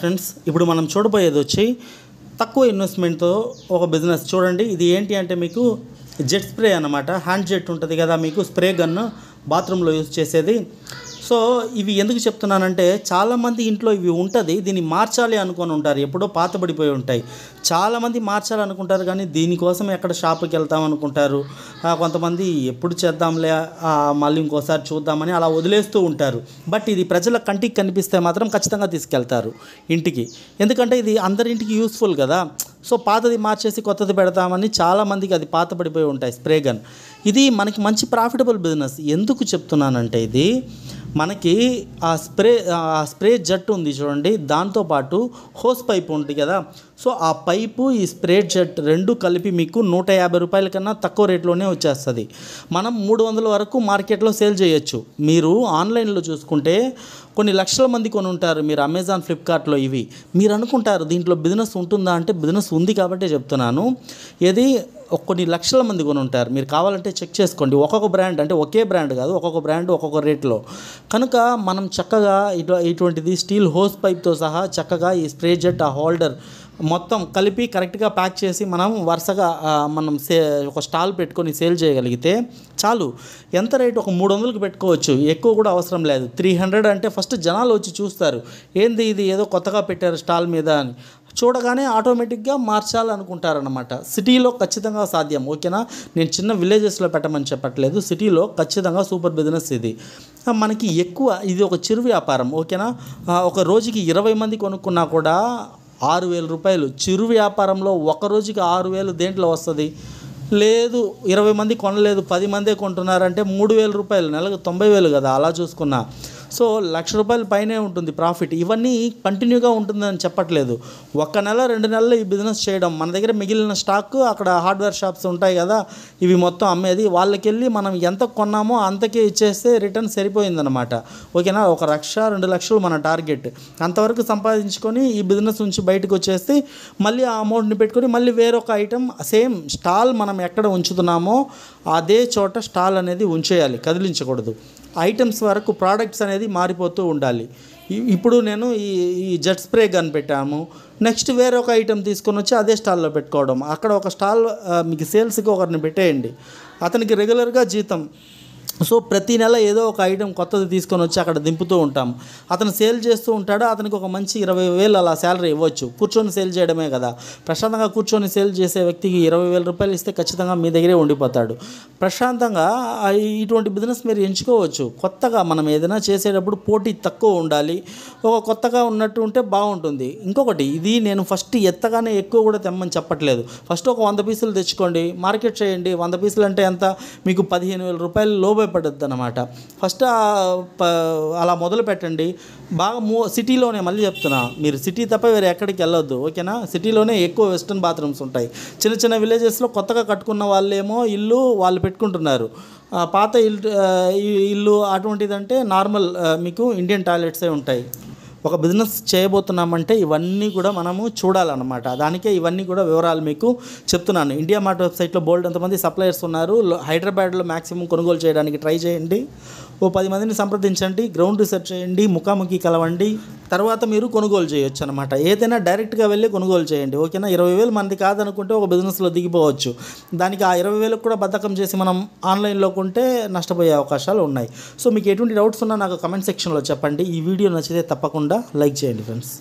friends ఇప్పుడు మనం చూడబోయేది వచ్చి తక్కువ ఇన్వెస్ట్మెంట్తో ఒక బిజినెస్ చూడండి ఇది ఏంటి అంటే మీకు జెట్ స్ప్రే అనమాట హ్యాండ్ జెట్ ఉంటుంది కదా మీకు స్ప్రే గన్ను బాత్రూంలో యూజ్ చేసేది సో ఇవి ఎందుకు చెప్తున్నానంటే చాలామంది ఇంట్లో ఇవి ఉంటుంది దీన్ని మార్చాలి అనుకొని ఉంటారు ఎప్పుడో పాతబడిపోయి ఉంటాయి చాలామంది మార్చాలి అనుకుంటారు కానీ దీనికోసం ఎక్కడ షాపుకి వెళ్తాం అనుకుంటారు కొంతమంది ఎప్పుడు చేద్దాంలే మళ్ళీ ఇంకోసారి చూద్దామని అలా వదిలేస్తూ ఉంటారు బట్ ఇది ప్రజల కంటికి కనిపిస్తే మాత్రం ఖచ్చితంగా తీసుకెళ్తారు ఇంటికి ఎందుకంటే ఇది అందరింటికి యూస్ఫుల్ కదా సో పాతది మార్చేసి కొత్తది పెడతామని చాలామందికి అది పాత పడిపోయి ఉంటాయి స్ప్రే గన్ ఇది మనకి మంచి ప్రాఫిటబుల్ బిజినెస్ ఎందుకు చెప్తున్నానంటే ఇది మనకి ఆ స్ప్రే ఆ స్ప్రే జట్ ఉంది చూడండి దాంతోపాటు హోస్ పైప్ ఉంది కదా సో ఆ పైపు ఈ స్ప్రే జట్ రెండు కలిపి మీకు నూట యాభై రూపాయల కన్నా తక్కువ రేట్లోనే వచ్చేస్తుంది మనం మూడు వందల వరకు మార్కెట్లో సేల్ చేయొచ్చు మీరు ఆన్లైన్లో చూసుకుంటే కొన్ని లక్షల మంది కొని ఉంటారు మీరు అమెజాన్ ఫ్లిప్కార్ట్లో ఇవి మీరు అనుకుంటారు దీంట్లో బిజినెస్ ఉంటుందా అంటే బిజినెస్ ఉంది కాబట్టే చెప్తున్నాను ఇది కొన్ని లక్షల మంది కొని ఉంటారు మీరు కావాలంటే చెక్ చేసుకోండి ఒక్కొక్క బ్రాండ్ అంటే ఒకే బ్రాండ్ కాదు ఒక్కొక్క బ్రాండ్ ఒక్కొక్క రేట్లో కనుక మనం చక్కగా ఇటు ఇటువంటిది స్టీల్ హోస్ పైప్తో సహా చక్కగా ఈ స్ప్రే జెట్ ఆ హోల్డర్ మొత్తం కలిపి కరెక్ట్గా ప్యాక్ చేసి మనం వరుసగా మనం సే ఒక స్టాల్ పెట్టుకొని సేల్ చేయగలిగితే చాలు ఎంత రేటు ఒక మూడు వందలకు పెట్టుకోవచ్చు ఎక్కువ కూడా అవసరం లేదు త్రీ హండ్రెడ్ అంటే ఫస్ట్ జనాలు వచ్చి చూస్తారు ఏంది ఇది ఏదో కొత్తగా పెట్టారు స్టాల్ మీద అని చూడగానే ఆటోమేటిక్గా మార్చాలనుకుంటారనమాట సిటీలో ఖచ్చితంగా సాధ్యం ఓకేనా నేను చిన్న విలేజెస్లో పెట్టమని చెప్పట్లేదు సిటీలో ఖచ్చితంగా సూపర్ బిజినెస్ ఇది మనకి ఎక్కువ ఇది ఒక చిరు వ్యాపారం ఓకేనా ఒక రోజుకి ఇరవై మంది కొనుక్కున్నా కూడా ఆరు వేల రూపాయలు చిరు వ్యాపారంలో ఒక రోజుకి ఆరు వేలు దేంట్లో వస్తుంది లేదు ఇరవై మంది కొనలేదు పది మందే కొంటున్నారంటే మూడు వేల రూపాయలు నెలకు తొంభై వేలు కదా అలా చూసుకున్నా సో లక్ష రూపాయల పైనే ఉంటుంది ప్రాఫిట్ ఇవన్నీ కంటిన్యూగా ఉంటుందని చెప్పట్లేదు ఒక్క నెల రెండు నెలలు ఈ బిజినెస్ చేయడం మన దగ్గర మిగిలిన స్టాక్ అక్కడ హార్డ్వేర్ షాప్స్ ఉంటాయి కదా ఇవి మొత్తం అమ్మేది వాళ్ళకెళ్ళి మనం ఎంత కొన్నామో అంతకే ఇచ్చేస్తే రిటర్న్ సరిపోయిందనమాట ఓకేనా ఒక లక్ష రెండు లక్షలు మన టార్గెట్ అంతవరకు సంపాదించుకొని ఈ బిజినెస్ నుంచి బయటకు వచ్చేసి మళ్ళీ ఆ అమౌంట్ని పెట్టుకొని మళ్ళీ వేరొక ఐటెం సేమ్ స్టాల్ మనం ఎక్కడ ఉంచుతున్నామో అదే చోట స్టాల్ అనేది ఉంచేయాలి కదిలించకూడదు ఐటమ్స్ వరకు ప్రోడక్ట్స్ అనేది మారిపోతూ ఉండాలి ఇప్పుడు నేను ఈ ఈ జెట్ స్ప్రే గన్ పెట్టాము నెక్స్ట్ ఒక ఐటెం తీసుకొని వచ్చి అదే స్టాల్లో పెట్టుకోవడం అక్కడ ఒక స్టాల్ మీకు సేల్స్కి ఒకరిని పెట్టేయండి అతనికి రెగ్యులర్గా జీతం సో ప్రతి నెల ఏదో ఒక ఐటెం కొత్తది తీసుకొని వచ్చి అక్కడ దింపుతూ ఉంటాం అతను సేల్ చేస్తూ ఉంటాడు అతనికి ఒక మంచి ఇరవై వేలు అలా శాలరీ ఇవ్వచ్చు కూర్చొని సేల్ చేయడమే కదా ప్రశాంతంగా కూర్చొని సేల్ చేసే వ్యక్తికి ఇరవై వేల రూపాయలు ఇస్తే ఖచ్చితంగా మీ దగ్గరే ఉండిపోతాడు ప్రశాంతంగా ఇటువంటి బిజినెస్ మీరు ఎంచుకోవచ్చు కొత్తగా మనం ఏదైనా చేసేటప్పుడు పోటీ తక్కువ ఉండాలి ఒక కొత్తగా ఉన్నట్టు ఉంటే బాగుంటుంది ఇంకొకటి ఇది నేను ఫస్ట్ ఎత్తగానే ఎక్కువ కూడా తెమ్మని చెప్పట్లేదు ఫస్ట్ ఒక వంద పీసులు తెచ్చుకోండి మార్కెట్ చేయండి వంద పీసులు అంటే ఎంత మీకు పదిహేను వేల రూపాయలు ఉపయోగపడుద్ది అనమాట ఫస్ట్ అలా మొదలు పెట్టండి బాగా మూ సిటీలోనే మళ్ళీ చెప్తున్నా మీరు సిటీ తప్ప వేరే ఎక్కడికి వెళ్ళొద్దు ఓకేనా సిటీలోనే ఎక్కువ వెస్ట్రన్ బాత్రూమ్స్ ఉంటాయి చిన్న చిన్న విలేజెస్లో కొత్తగా కట్టుకున్న వాళ్ళేమో ఇల్లు వాళ్ళు పెట్టుకుంటున్నారు పాత ఇల్లు ఇల్లు అటువంటిదంటే నార్మల్ మీకు ఇండియన్ టాయిలెట్సే ఉంటాయి ఒక బిజినెస్ చేయబోతున్నామంటే ఇవన్నీ కూడా మనము చూడాలన్నమాట దానికే ఇవన్నీ కూడా వివరాలు మీకు చెప్తున్నాను ఇండియా మార్ట్ వెబ్సైట్లో బోల్డ్ ఎంతమంది సప్లయర్స్ ఉన్నారు హైదరాబాద్లో మ్యాక్సిమం కొనుగోలు చేయడానికి ట్రై చేయండి ఓ పది మందిని సంప్రదించండి గ్రౌండ్ రీసెర్చ్ చేయండి ముఖాముఖి కలవండి తర్వాత మీరు కొనుగోలు చేయొచ్చు అనమాట ఏదైనా డైరెక్ట్గా వెళ్ళి కొనుగోలు చేయండి ఓకేనా ఇరవై వేలు మనది కాదనుకుంటే ఒక బిజినెస్లో దిగిపోవచ్చు దానికి ఆ ఇరవై వేలకు కూడా బద్ధకం చేసి మనం ఆన్లైన్లో కొంటే నష్టపోయే అవకాశాలు ఉన్నాయి సో మీకు ఎటువంటి డౌట్స్ ఉన్నా నాకు కమెంట్ సెక్షన్లో చెప్పండి ఈ వీడియో నచ్చితే తప్పకుండా లైక్ చేయండి ఫ్రెండ్స్